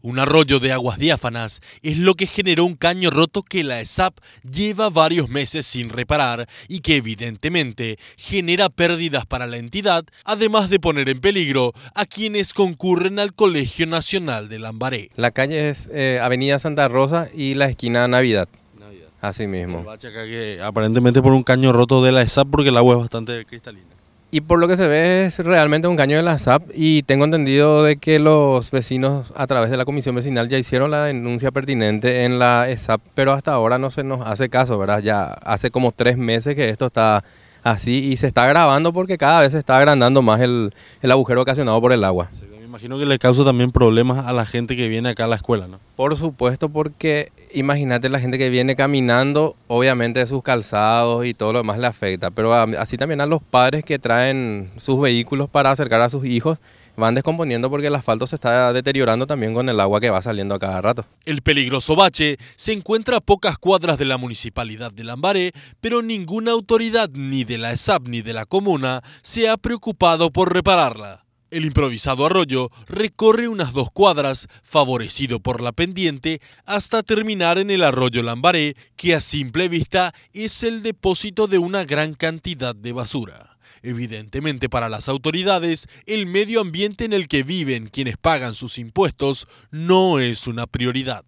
Un arroyo de aguas diáfanas es lo que generó un caño roto que la ESAP lleva varios meses sin reparar y que evidentemente genera pérdidas para la entidad, además de poner en peligro a quienes concurren al Colegio Nacional de Lambaré. La calle es eh, Avenida Santa Rosa y la esquina Navidad. Navidad. Así mismo. aparentemente por un caño roto de la ESAP porque el agua es bastante cristalina. Y por lo que se ve es realmente un caño de la SAP y tengo entendido de que los vecinos a través de la comisión vecinal ya hicieron la denuncia pertinente en la SAP, pero hasta ahora no se nos hace caso, ¿verdad? Ya hace como tres meses que esto está así y se está grabando porque cada vez se está agrandando más el, el agujero ocasionado por el agua imagino que le causa también problemas a la gente que viene acá a la escuela, ¿no? Por supuesto, porque imagínate la gente que viene caminando, obviamente sus calzados y todo lo demás le afecta, pero así también a los padres que traen sus vehículos para acercar a sus hijos, van descomponiendo porque el asfalto se está deteriorando también con el agua que va saliendo a cada rato. El peligroso bache se encuentra a pocas cuadras de la municipalidad de Lambaré, pero ninguna autoridad ni de la ESAP ni de la comuna se ha preocupado por repararla. El improvisado arroyo recorre unas dos cuadras, favorecido por la pendiente, hasta terminar en el arroyo Lambaré, que a simple vista es el depósito de una gran cantidad de basura. Evidentemente para las autoridades, el medio ambiente en el que viven quienes pagan sus impuestos no es una prioridad.